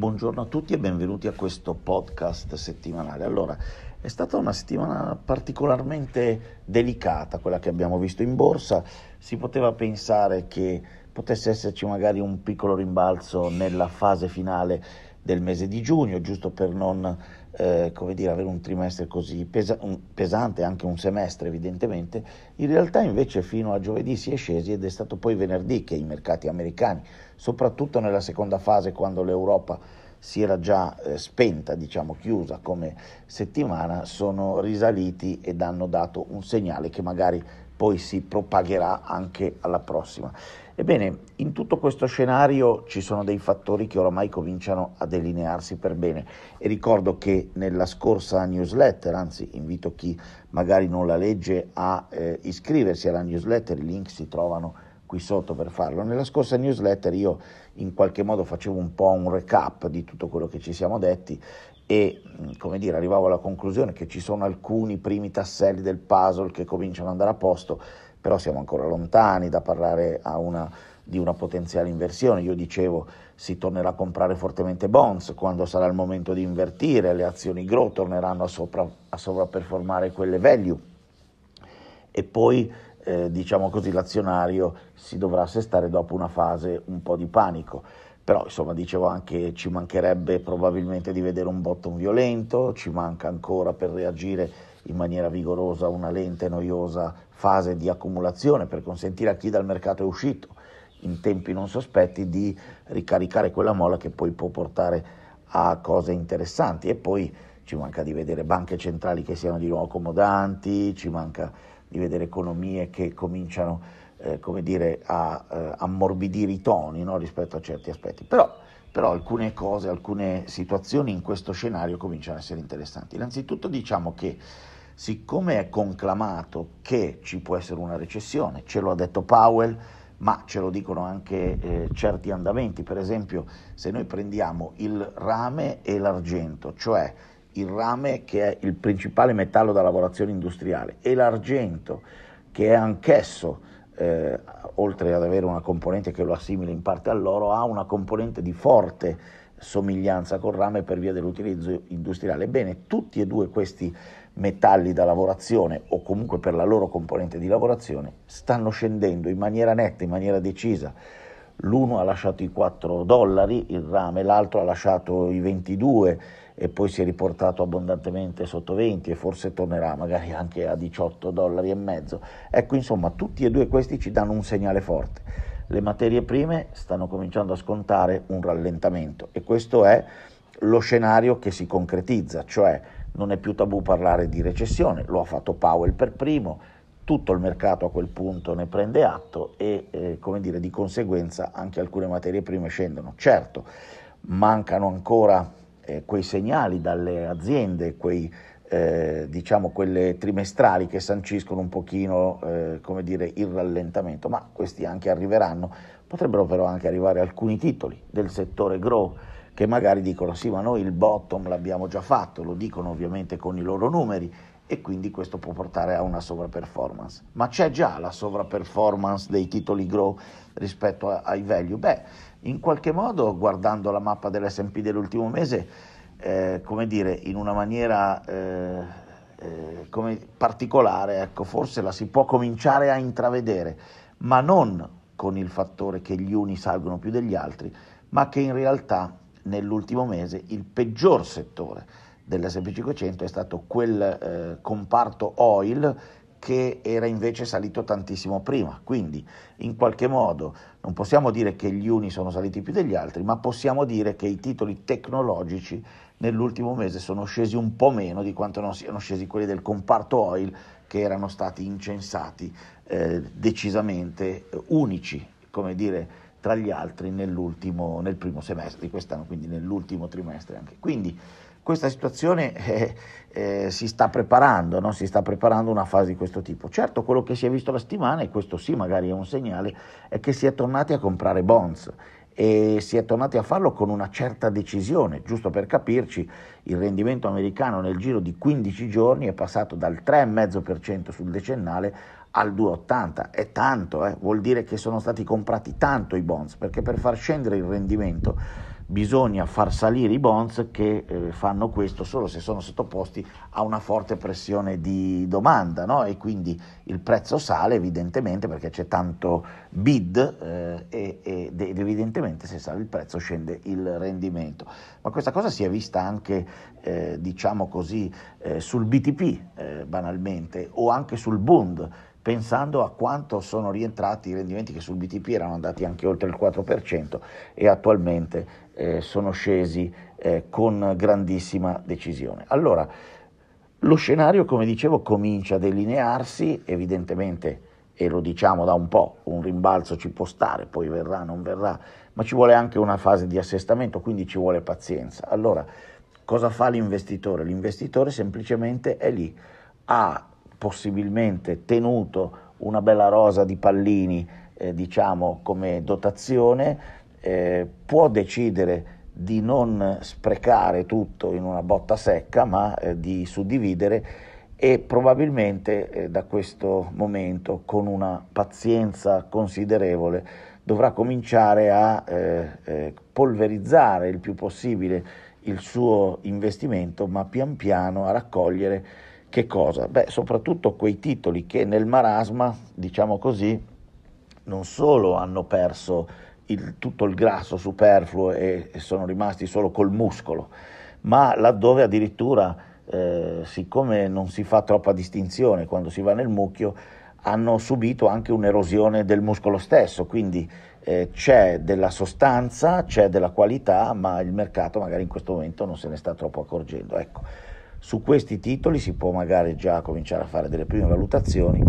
Buongiorno a tutti e benvenuti a questo podcast settimanale. Allora, è stata una settimana particolarmente delicata quella che abbiamo visto in borsa. Si poteva pensare che potesse esserci magari un piccolo rimbalzo nella fase finale del mese di giugno, giusto per non eh, dire, avere un trimestre così pesa- un, pesante, anche un semestre evidentemente, in realtà invece fino a giovedì si è scesi ed è stato poi venerdì che i mercati americani, soprattutto nella seconda fase quando l'Europa si era già eh, spenta, diciamo chiusa come settimana, sono risaliti ed hanno dato un segnale che magari poi si propagherà anche alla prossima. Ebbene, in tutto questo scenario ci sono dei fattori che oramai cominciano a delinearsi per bene e ricordo che nella scorsa newsletter, anzi invito chi magari non la legge a eh, iscriversi alla newsletter, i link si trovano qui sotto per farlo. Nella scorsa newsletter io in qualche modo facevo un po' un recap di tutto quello che ci siamo detti e mm, come dire, arrivavo alla conclusione che ci sono alcuni primi tasselli del puzzle che cominciano ad andare a posto però siamo ancora lontani da parlare una, di una potenziale inversione. Io dicevo si tornerà a comprare fortemente bonds quando sarà il momento di invertire, le azioni grow torneranno a, sopra, a sovraperformare quelle value e poi eh, diciamo così l'azionario si dovrà assestare dopo una fase un po' di panico però insomma dicevo anche ci mancherebbe probabilmente di vedere un bottom violento, ci manca ancora per reagire in maniera vigorosa una lenta e noiosa fase di accumulazione per consentire a chi dal mercato è uscito in tempi non sospetti di ricaricare quella mola che poi può portare a cose interessanti e poi ci manca di vedere banche centrali che siano di nuovo accomodanti, ci manca di vedere economie che cominciano eh, come dire, a eh, ammorbidire i toni no? rispetto a certi aspetti. Però però alcune cose, alcune situazioni in questo scenario cominciano a essere interessanti. Innanzitutto diciamo che siccome è conclamato che ci può essere una recessione, ce lo ha detto Powell, ma ce lo dicono anche eh, certi andamenti, per esempio se noi prendiamo il rame e l'argento, cioè il rame che è il principale metallo da lavorazione industriale e l'argento che è anch'esso eh, oltre ad avere una componente che lo assimila in parte all'oro, ha una componente di forte somiglianza col rame per via dell'utilizzo industriale. Ebbene, tutti e due questi metalli da lavorazione o comunque per la loro componente di lavorazione stanno scendendo in maniera netta, in maniera decisa. L'uno ha lasciato i 4 dollari il rame, l'altro ha lasciato i 22 e poi si è riportato abbondantemente sotto 20 e forse tornerà magari anche a 18 dollari e mezzo. Ecco, insomma, tutti e due questi ci danno un segnale forte. Le materie prime stanno cominciando a scontare un rallentamento e questo è lo scenario che si concretizza, cioè non è più tabù parlare di recessione, lo ha fatto Powell per primo, tutto il mercato a quel punto ne prende atto e eh, come dire, di conseguenza anche alcune materie prime scendono. Certo, mancano ancora eh, quei segnali dalle aziende, quei, eh, diciamo quelle trimestrali che sanciscono un pochino eh, come dire, il rallentamento, ma questi anche arriveranno, potrebbero però anche arrivare alcuni titoli del settore grow che magari dicono sì ma noi il bottom l'abbiamo già fatto, lo dicono ovviamente con i loro numeri e quindi questo può portare a una sovraperformance. Ma c'è già la sovraperformance dei titoli grow rispetto a, ai value? Beh, in qualche modo, guardando la mappa dell'SP dell'ultimo mese, eh, come dire, in una maniera eh, eh, particolare, ecco, forse la si può cominciare a intravedere, ma non con il fattore che gli uni salgono più degli altri, ma che in realtà nell'ultimo mese il peggior settore dell'SP500 è stato quel eh, comparto oil che era invece salito tantissimo prima. Quindi, in qualche modo, non possiamo dire che gli uni sono saliti più degli altri, ma possiamo dire che i titoli tecnologici nell'ultimo mese sono scesi un po' meno di quanto non siano scesi quelli del comparto oil che erano stati incensati eh, decisamente eh, unici, come dire, tra gli altri nel primo semestre di quest'anno, quindi nell'ultimo trimestre anche. Quindi, questa situazione eh, eh, si sta preparando, no? si sta preparando una fase di questo tipo. Certo, quello che si è visto la settimana, e questo sì magari è un segnale, è che si è tornati a comprare bonds e si è tornati a farlo con una certa decisione, giusto per capirci, il rendimento americano nel giro di 15 giorni è passato dal 3,5% sul decennale al 2,80 è tanto, eh? vuol dire che sono stati comprati tanto i bonds, perché per far scendere il rendimento bisogna far salire i bonds che eh, fanno questo solo se sono sottoposti a una forte pressione di domanda no? e quindi il prezzo sale evidentemente perché c'è tanto bid eh, e, ed evidentemente se sale il prezzo scende il rendimento. Ma questa cosa si è vista anche eh, diciamo così eh, sul BTP eh, banalmente o anche sul bond pensando a quanto sono rientrati i rendimenti che sul BTP erano andati anche oltre il 4% e attualmente eh, sono scesi eh, con grandissima decisione. Allora, lo scenario, come dicevo, comincia a delinearsi, evidentemente, e lo diciamo da un po', un rimbalzo ci può stare, poi verrà, non verrà, ma ci vuole anche una fase di assestamento, quindi ci vuole pazienza. Allora, cosa fa l'investitore? L'investitore semplicemente è lì a possibilmente tenuto una bella rosa di pallini eh, diciamo come dotazione eh, può decidere di non sprecare tutto in una botta secca ma eh, di suddividere e probabilmente eh, da questo momento con una pazienza considerevole dovrà cominciare a eh, eh, polverizzare il più possibile il suo investimento ma pian piano a raccogliere che cosa? Beh, soprattutto quei titoli che nel marasma, diciamo così, non solo hanno perso il, tutto il grasso superfluo e, e, sono rimasti solo col muscolo, ma laddove addirittura, eh, siccome non si fa troppa distinzione quando si va nel mucchio, hanno subito anche un'erosione del muscolo stesso, quindi eh, c'è della sostanza, c'è della qualità, ma il mercato magari in questo momento non se ne sta troppo accorgendo. Ecco. Su questi titoli si può magari già cominciare a fare delle prime valutazioni,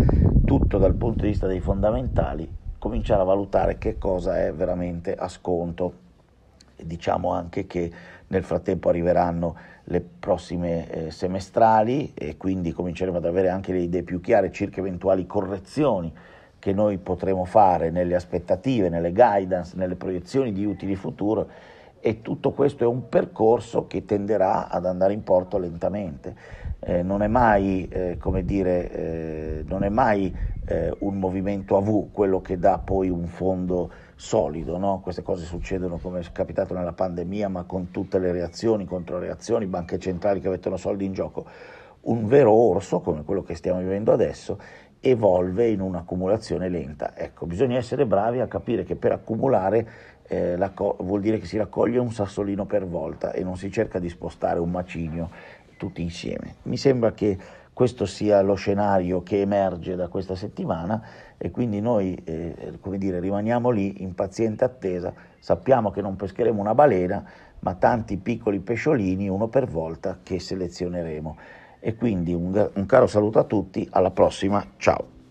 tutto dal punto di vista dei fondamentali, cominciare a valutare che cosa è veramente a sconto. E diciamo anche che nel frattempo arriveranno le prossime eh, semestrali e quindi cominceremo ad avere anche le idee più chiare circa eventuali correzioni che noi potremo fare nelle aspettative, nelle guidance, nelle proiezioni di utili futuro e tutto questo è un percorso che tenderà ad andare in porto lentamente. Eh, non è mai, eh, dire, eh, non è mai eh, un movimento a V quello che dà poi un fondo solido, no? queste cose succedono come è capitato nella pandemia, ma con tutte le reazioni, controreazioni, banche centrali che mettono soldi in gioco. Un vero orso, come quello che stiamo vivendo adesso, evolve in un'accumulazione lenta. Ecco, bisogna essere bravi a capire che per accumulare eh, vuol dire che si raccoglie un sassolino per volta e non si cerca di spostare un macigno tutti insieme. Mi sembra che questo sia lo scenario che emerge da questa settimana e quindi noi eh, come dire, rimaniamo lì in paziente attesa, sappiamo che non pescheremo una balena, ma tanti piccoli pesciolini, uno per volta, che selezioneremo. E quindi un, un caro saluto a tutti, alla prossima, ciao!